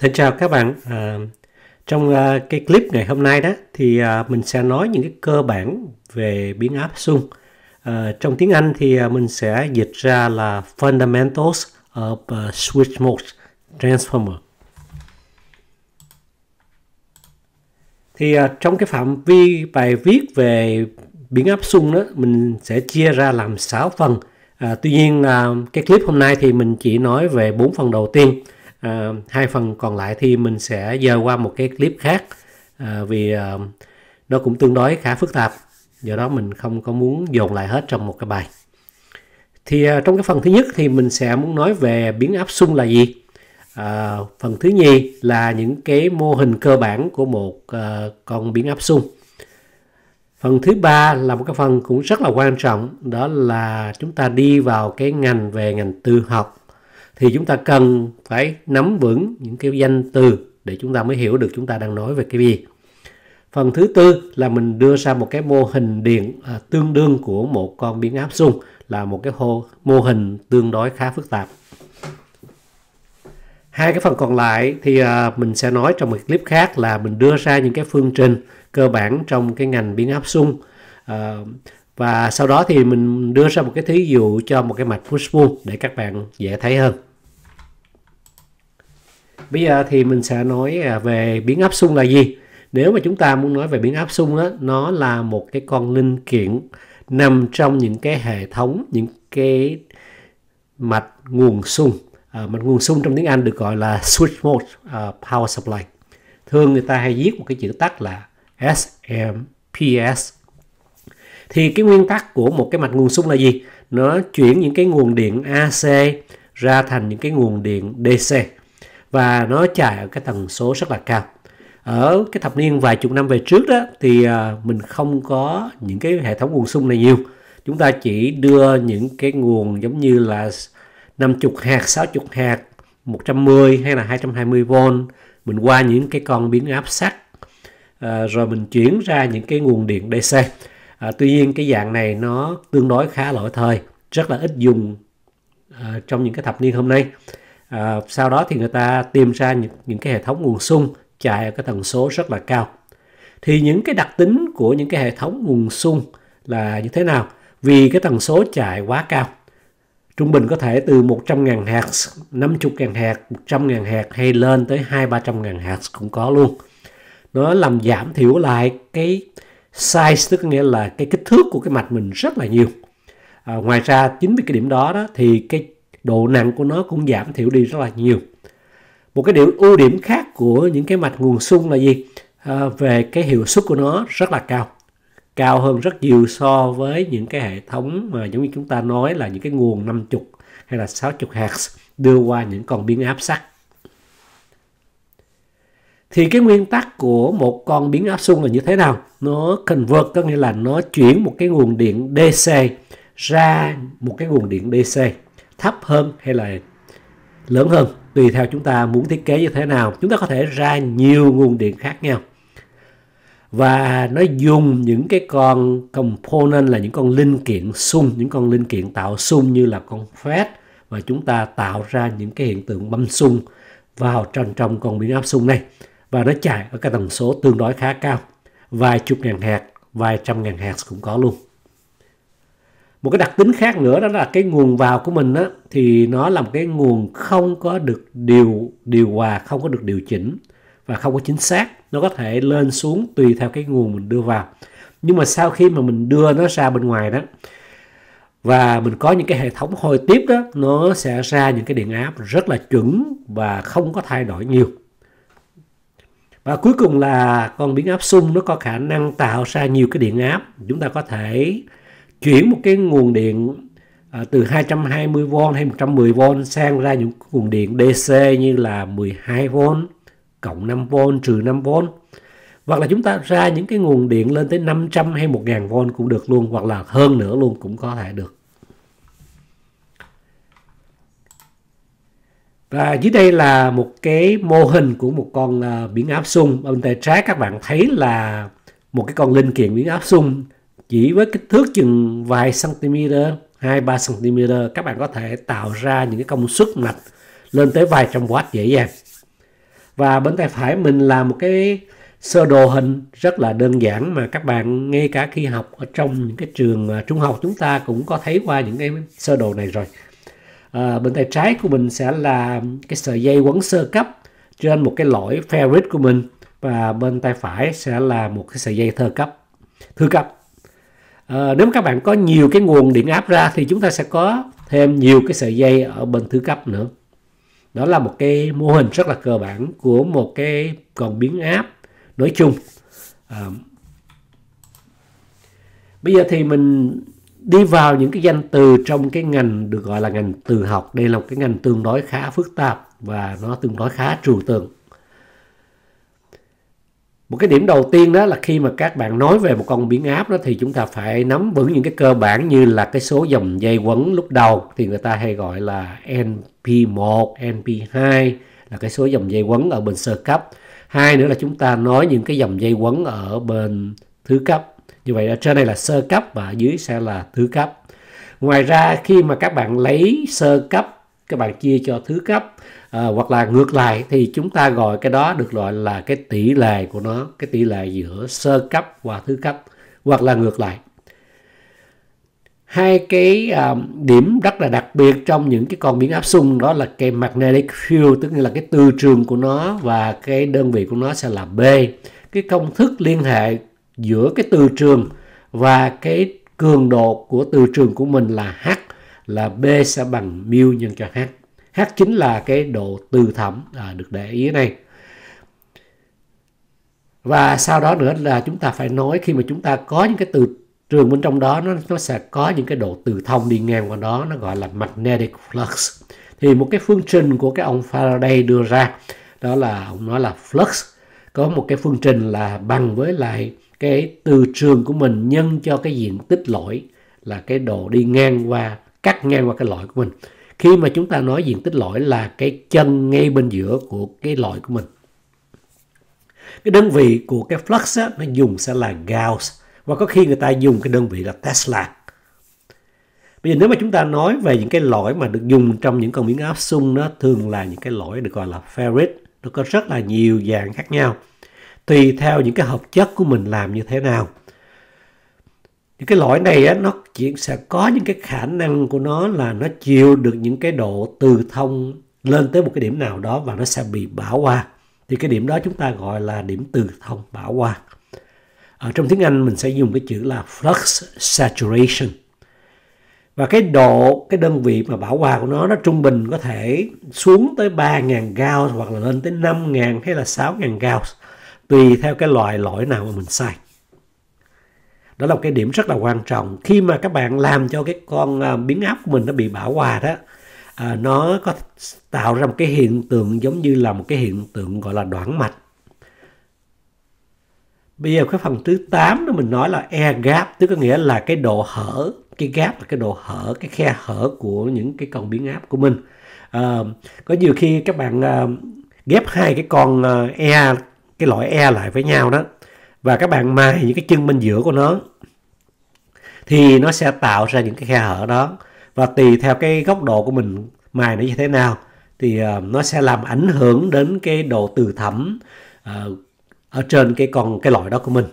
Thân chào các bạn. À, trong à, cái clip ngày hôm nay đó thì à, mình sẽ nói những cái cơ bản về biến áp xung. À, trong tiếng Anh thì à, mình sẽ dịch ra là Fundamentals of uh, Switch Mode Transformer. Thì à, trong cái phạm vi bài viết về biến áp xung đó mình sẽ chia ra làm 6 phần. À, tuy nhiên là cái clip hôm nay thì mình chỉ nói về bốn phần đầu tiên à, hai phần còn lại thì mình sẽ dời qua một cái clip khác à, vì à, nó cũng tương đối khá phức tạp do đó mình không có muốn dồn lại hết trong một cái bài thì à, trong cái phần thứ nhất thì mình sẽ muốn nói về biến áp sung là gì à, phần thứ nhì là những cái mô hình cơ bản của một à, con biến áp sung Phần thứ ba là một cái phần cũng rất là quan trọng đó là chúng ta đi vào cái ngành về ngành tư học thì chúng ta cần phải nắm vững những cái danh từ để chúng ta mới hiểu được chúng ta đang nói về cái gì. Phần thứ tư là mình đưa ra một cái mô hình điện à, tương đương của một con biến áp xung là một cái hô, mô hình tương đối khá phức tạp. Hai cái phần còn lại thì à, mình sẽ nói trong một clip khác là mình đưa ra những cái phương trình cơ bản trong cái ngành biến áp xung à, và sau đó thì mình đưa ra một cái thí dụ cho một cái mạch push pull để các bạn dễ thấy hơn. Bây giờ thì mình sẽ nói à, về biến áp sung là gì. Nếu mà chúng ta muốn nói về biến áp sung đó, nó là một cái con linh kiện nằm trong những cái hệ thống, những cái mạch nguồn sung. À, mạch nguồn sung trong tiếng Anh được gọi là switch mode uh, power supply. Thường người ta hay viết một cái chữ tắt là SMPS. Thì cái nguyên tắc của một cái mạch nguồn sung là gì? Nó chuyển những cái nguồn điện AC ra thành những cái nguồn điện DC và nó chạy ở cái tần số rất là cao ở cái thập niên vài chục năm về trước đó thì à, mình không có những cái hệ thống nguồn sung này nhiều chúng ta chỉ đưa những cái nguồn giống như là 50 hạt 60 hạt 110 hay là 220 v mình qua những cái con biến áp sắt à, rồi mình chuyển ra những cái nguồn điện DC à, tuy nhiên cái dạng này nó tương đối khá lỗi thời rất là ít dùng à, trong những cái thập niên hôm nay Ờ, sau đó thì người ta tìm ra những, những cái hệ thống nguồn sung chạy ở cái tần số rất là cao thì những cái đặc tính của những cái hệ thống nguồn sung là như thế nào vì cái tần số chạy quá cao trung bình có thể từ 100.000 Hz, 50.000 Hz, 100.000 Hz hay lên tới 2-300.000 Hz cũng có luôn. Nó làm giảm thiểu lại cái size tức nghĩa là cái kích thước của cái mạch mình rất là nhiều. À, ngoài ra chính vì cái điểm đó đó thì cái độ nặng của nó cũng giảm thiểu đi rất là nhiều một cái điểm ưu điểm khác của những cái mạch nguồn sung là gì à, về cái hiệu suất của nó rất là cao cao hơn rất nhiều so với những cái hệ thống mà giống như chúng ta nói là những cái nguồn 50 hay là 60 Hz đưa qua những con biến áp sắt. Thì cái nguyên tắc của một con biến áp sung là như thế nào? Nó convert có nghĩa là nó chuyển một cái nguồn điện DC ra một cái nguồn điện DC thấp hơn hay là lớn hơn tùy theo chúng ta muốn thiết kế như thế nào chúng ta có thể ra nhiều nguồn điện khác nhau và nó dùng những cái con component là những con linh kiện xung những con linh kiện tạo xung như là con FET và chúng ta tạo ra những cái hiện tượng bấm xung vào trong trong con biến áp xung này và nó chạy ở cái tần số tương đối khá cao vài chục ngàn hạt vài trăm ngàn hạt cũng có luôn một cái đặc tính khác nữa đó là cái nguồn vào của mình á, thì nó là một cái nguồn không có được điều điều hòa không có được điều chỉnh và không có chính xác nó có thể lên xuống tùy theo cái nguồn mình đưa vào nhưng mà sau khi mà mình đưa nó ra bên ngoài đó và mình có những cái hệ thống hồi tiếp đó nó sẽ ra những cái điện áp rất là chuẩn và không có thay đổi nhiều và cuối cùng là con biến áp xung nó có khả năng tạo ra nhiều cái điện áp chúng ta có thể chuyển một cái nguồn điện à, từ 220V hay 110V sang ra những nguồn điện DC như là 12V cộng 5V trừ 5V hoặc là chúng ta ra những cái nguồn điện lên tới 500 hay 1000V cũng được luôn hoặc là hơn nữa luôn cũng có thể được. Và dưới đây là một cái mô hình của một con uh, à, biến áp sung. Bên tay trái các bạn thấy là một cái con linh kiện biến áp sung chỉ với kích thước chừng vài cm 2-3 cm các bạn có thể tạo ra những cái công suất mạch lên tới vài trăm watt dễ dàng và bên tay phải mình làm một cái sơ đồ hình rất là đơn giản mà các bạn ngay cả khi học ở trong những cái trường à, trung học chúng ta cũng có thấy qua những cái sơ đồ này rồi à, bên tay trái của mình sẽ là cái sợi dây quấn sơ cấp trên một cái lõi ferrit của mình và bên tay phải sẽ là một cái sợi dây thơ cấp thư cấp Ờ, nếu các bạn có nhiều cái nguồn điện áp ra thì chúng ta sẽ có thêm nhiều cái sợi dây ở bên thứ cấp nữa đó là một cái mô hình rất là cơ bản của một cái còn biến áp nói chung à, bây giờ thì mình đi vào những cái danh từ trong cái ngành được gọi là ngành từ học đây là một cái ngành tương đối khá phức tạp và nó tương đối khá trừu tượng một cái điểm đầu tiên đó là khi mà các bạn nói về một con biến áp đó thì chúng ta phải nắm vững những cái cơ bản như là cái số dòng dây quấn lúc đầu thì người ta hay gọi là NP1, NP2 là cái số dòng dây quấn ở bên sơ cấp. Hai nữa là chúng ta nói những cái dòng dây quấn ở bên thứ cấp. Như vậy ở trên đây là sơ cấp và ở dưới sẽ là thứ cấp. Ngoài ra khi mà các bạn lấy sơ cấp các bạn chia cho thứ cấp à, hoặc là ngược lại thì chúng ta gọi cái đó được gọi là cái tỷ lệ của nó cái tỷ lệ giữa sơ cấp và thứ cấp hoặc là ngược lại hai cái um, điểm rất là đặc biệt trong những cái con biến áp xung đó là cái magnetic field tức là cái từ trường của nó và cái đơn vị của nó sẽ là b cái công thức liên hệ giữa cái từ trường và cái cường độ của từ trường của mình là h là b sẽ bằng mu nhân cho h H chính là cái độ từ thẩm à, được để ý này. Và sau đó nữa là chúng ta phải nói khi mà chúng ta có những cái từ trường bên trong đó nó nó sẽ có những cái độ từ thông đi ngang qua đó nó gọi là magnetic flux. Thì một cái phương trình của cái ông Faraday đưa ra đó là ông nói là flux có một cái phương trình là bằng với lại cái từ trường của mình nhân cho cái diện tích lõi là cái độ đi ngang qua cắt ngang qua cái lõi của mình khi mà chúng ta nói diện tích lõi là cái chân ngay bên giữa của cái lõi của mình cái đơn vị của cái flux á, nó dùng sẽ là gauss và có khi người ta dùng cái đơn vị là tesla bây giờ nếu mà chúng ta nói về những cái lõi mà được dùng trong những con biến áp xung nó thường là những cái lõi được gọi là ferrit nó có rất là nhiều dạng khác nhau tùy theo những cái hợp chất của mình làm như thế nào những cái lõi này á, nó chỉ sẽ có những cái khả năng của nó là nó chịu được những cái độ từ thông lên tới một cái điểm nào đó và nó sẽ bị bão qua thì cái điểm đó chúng ta gọi là điểm từ thông bão qua ở trong tiếng Anh mình sẽ dùng cái chữ là flux saturation và cái độ cái đơn vị mà bảo hòa của nó nó trung bình có thể xuống tới 3.000 gauss hoặc là lên tới 5.000 hay là 6.000 gauss tùy theo cái loại lõi nào mà mình xài đó là một cái điểm rất là quan trọng khi mà các bạn làm cho cái con biến à, áp của mình nó bị bão hòa đó à, nó có tạo ra một cái hiện tượng giống như là một cái hiện tượng gọi là đoạn mạch bây giờ cái phần thứ 8 đó mình nói là e gap tức có nghĩa là cái độ hở cái gap là cái độ hở cái khe hở của những cái con biến áp của mình à, có nhiều khi các bạn à, ghép hai cái con e cái loại e lại với nhau đó và các bạn mài những cái chân bên giữa của nó thì nó sẽ tạo ra những cái khe hở đó và tùy theo cái góc độ của mình mài nó như thế nào thì ờ, nó sẽ làm ảnh hưởng đến cái độ từ thẩm ờ, ở trên cái con cái loại đó của mình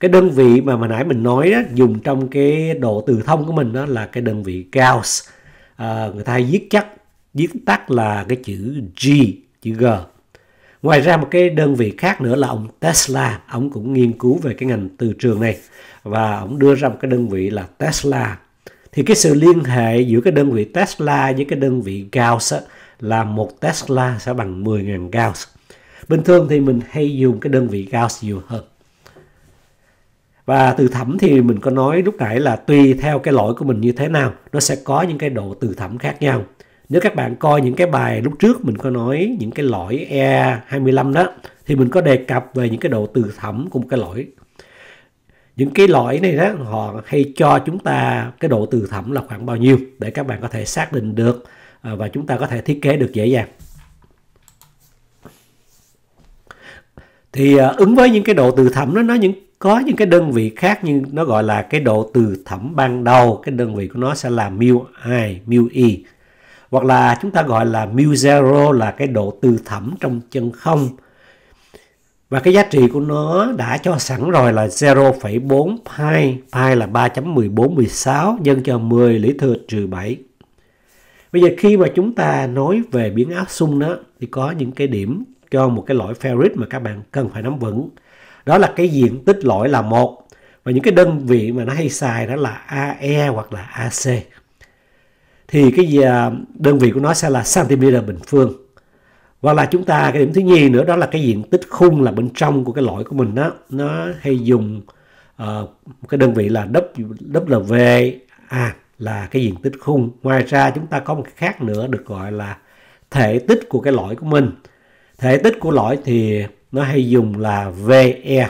cái đơn vị mà mà nãy mình nói đó, dùng trong cái độ từ thông của mình đó là cái đơn vị Gauss à, người ta hay viết chắc viết tắt là cái chữ G chữ G Ngoài ra một cái đơn vị khác nữa là ông Tesla, ông cũng nghiên cứu về cái ngành từ trường này và ông đưa ra một cái đơn vị là Tesla. Thì cái sự liên hệ giữa cái đơn vị Tesla với cái đơn vị Gauss là một Tesla sẽ bằng 10.000 Gauss. Bình thường thì mình hay dùng cái đơn vị Gauss nhiều hơn. Và từ thẩm thì mình có nói lúc nãy là tùy theo cái lỗi của mình như thế nào, nó sẽ có những cái độ từ thẩm khác nhau nếu các bạn coi những cái bài lúc trước mình có nói những cái lõi E25 đó thì mình có đề cập về những cái độ từ thẩm của một cái lõi những cái lõi này đó họ hay cho chúng ta cái độ từ thẩm là khoảng bao nhiêu để các bạn có thể xác định được à, và chúng ta có thể thiết kế được dễ dàng thì à, ứng với những cái độ từ thẩm đó nó những có những cái đơn vị khác nhưng nó gọi là cái độ từ thẩm ban đầu cái đơn vị của nó sẽ là mu i mu e hoặc là chúng ta gọi là mu zero là cái độ từ thẩm trong chân không và cái giá trị của nó đã cho sẵn rồi là 0,4 pi, pi là 3.1416 nhân cho 10 lý thừa trừ 7. Bây giờ khi mà chúng ta nói về biến áp xung đó thì có những cái điểm cho một cái lõi ferrit mà các bạn cần phải nắm vững. Đó là cái diện tích lõi là một và những cái đơn vị mà nó hay xài đó là AE hoặc là AC thì cái à, đơn vị của nó sẽ là cm bình phương và là chúng ta cái điểm thứ nhì nữa đó là cái diện tích khung là bên trong của cái lõi của mình đó nó hay dùng uh, cái đơn vị là W à là cái diện tích khung ngoài ra chúng ta có một cái khác nữa được gọi là thể tích của cái lõi của mình thể tích của lõi thì nó hay dùng là VE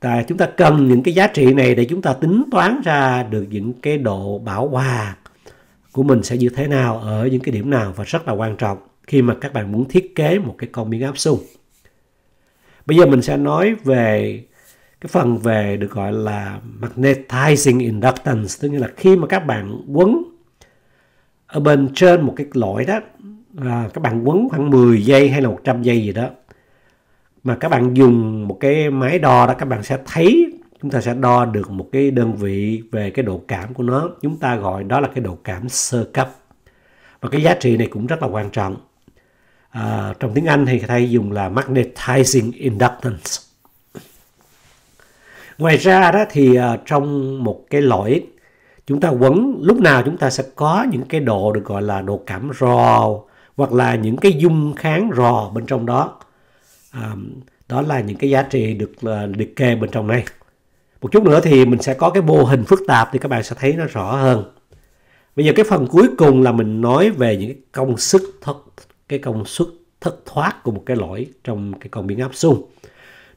Tại chúng ta cần những cái giá trị này để chúng ta tính toán ra được những cái độ bảo hòa của mình sẽ như thế nào ở những cái điểm nào và rất là quan trọng khi mà các bạn muốn thiết kế một cái con biến áp xung. Bây giờ mình sẽ nói về cái phần về được gọi là magnetizing inductance tức nghĩa là khi mà các bạn quấn ở bên trên một cái lõi đó à, các bạn quấn khoảng 10 giây hay là 100 giây gì đó mà các bạn dùng một cái máy đo đó các bạn sẽ thấy chúng ta sẽ đo được một cái đơn vị về cái độ cảm của nó chúng ta gọi đó là cái độ cảm sơ cấp và cái giá trị này cũng rất là quan trọng à, trong tiếng Anh thì thay dùng là magnetizing inductance ngoài ra đó thì à, trong một cái lõi chúng ta quấn lúc nào chúng ta sẽ có những cái độ được gọi là độ cảm rò hoặc là những cái dung kháng rò bên trong đó à, đó là những cái giá trị được là liệt kê bên trong này một chút nữa thì mình sẽ có cái mô hình phức tạp thì các bạn sẽ thấy nó rõ hơn bây giờ cái phần cuối cùng là mình nói về những công sức thất cái công suất thất thoát của một cái lỗi trong cái con biến áp xung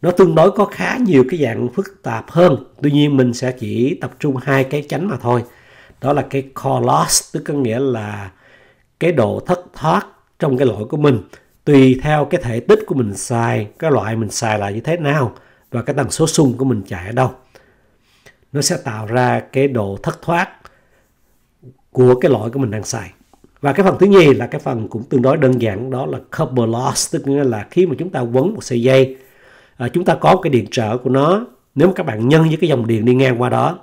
nó tương đối có khá nhiều cái dạng phức tạp hơn tuy nhiên mình sẽ chỉ tập trung hai cái chánh mà thôi đó là cái core loss tức có nghĩa là cái độ thất thoát trong cái lỗi của mình tùy theo cái thể tích của mình xài cái loại mình xài là như thế nào và cái tần số xung của mình chạy ở đâu nó sẽ tạo ra cái độ thất thoát của cái loại của mình đang xài và cái phần thứ nhì là cái phần cũng tương đối đơn giản đó là copper loss tức nghĩa là khi mà chúng ta quấn một sợi dây à, chúng ta có cái điện trở của nó nếu mà các bạn nhân với cái dòng điện đi ngang qua đó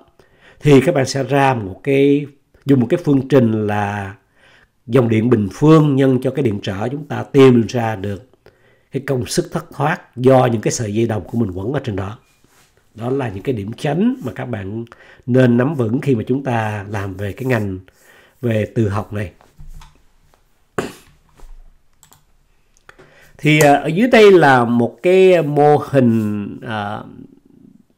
thì các bạn sẽ ra một cái dùng một cái phương trình là dòng điện bình phương nhân cho cái điện trở chúng ta tìm ra được cái công sức thất thoát do những cái sợi dây đồng của mình quấn ở trên đó đó là những cái điểm chánh mà các bạn nên nắm vững khi mà chúng ta làm về cái ngành về từ học này thì à, ở dưới đây là một cái mô hình à,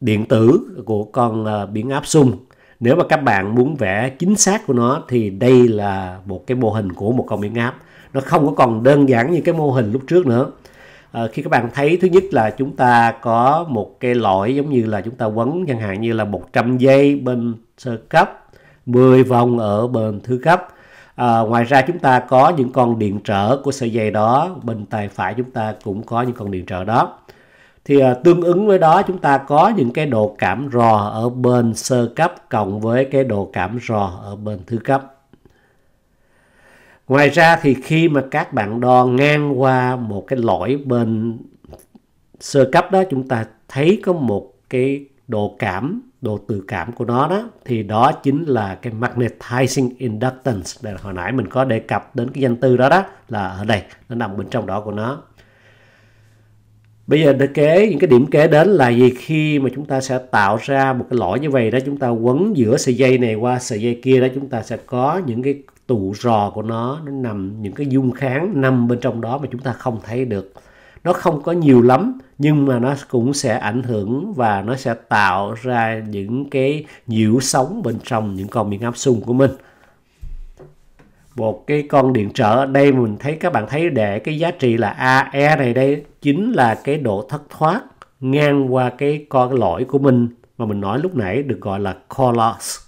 điện tử của con à, biến áp sung nếu mà các bạn muốn vẽ chính xác của nó thì đây là một cái mô hình của một con biến áp nó không có còn đơn giản như cái mô hình lúc trước nữa à, khi các bạn thấy thứ nhất là chúng ta có một cái lõi giống như là chúng ta quấn chẳng hạn như là 100 giây bên sơ cấp 10 vòng ở bên thứ cấp à, ngoài ra chúng ta có những con điện trở của sợi dây đó bên tay phải chúng ta cũng có những con điện trở đó thì à, tương ứng với đó chúng ta có những cái độ cảm rò ở bên sơ cấp cộng với cái độ cảm rò ở bên thứ cấp ngoài ra thì khi mà các bạn đo ngang qua một cái lõi bên sơ cấp đó chúng ta thấy có một cái độ cảm độ tự cảm của nó đó thì đó chính là cái magnetizing inductance Đây, hồi nãy mình có đề cập đến cái danh từ đó đó là ở đây nó nằm bên trong đó của nó bây giờ để kế những cái điểm kế đến là gì khi mà chúng ta sẽ tạo ra một cái lõi như vậy đó chúng ta quấn giữa sợi dây này qua sợi dây kia đó chúng ta sẽ có những cái tụ rò của nó nó nằm những cái dung kháng nằm bên trong đó mà chúng ta không thấy được nó không có nhiều lắm nhưng mà nó cũng sẽ ảnh hưởng và nó sẽ tạo ra những cái nhiễu sóng bên trong những con biến áp sung của mình một cái con điện trở ở đây mình thấy các bạn thấy để cái giá trị là AE này đây chính là cái độ thất thoát ngang qua cái con lõi của mình mà mình nói lúc nãy được gọi là core loss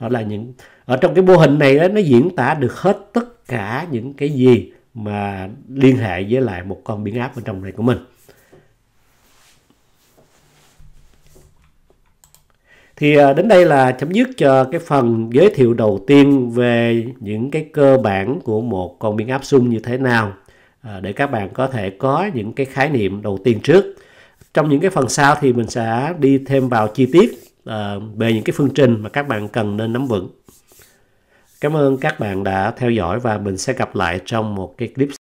đó là những ở trong cái mô hình này đó, nó diễn tả được hết tất cả những cái gì mà liên hệ với lại một con biến áp bên trong này của mình thì à, đến đây là chấm dứt cho cái phần giới thiệu đầu tiên về những cái cơ bản của một con biến áp sung như thế nào à, để các bạn có thể có những cái khái niệm đầu tiên trước trong những cái phần sau thì mình sẽ đi thêm vào chi tiết à, về những cái phương trình mà các bạn cần nên nắm vững Cảm ơn các bạn đã theo dõi và mình sẽ gặp lại trong một cái clip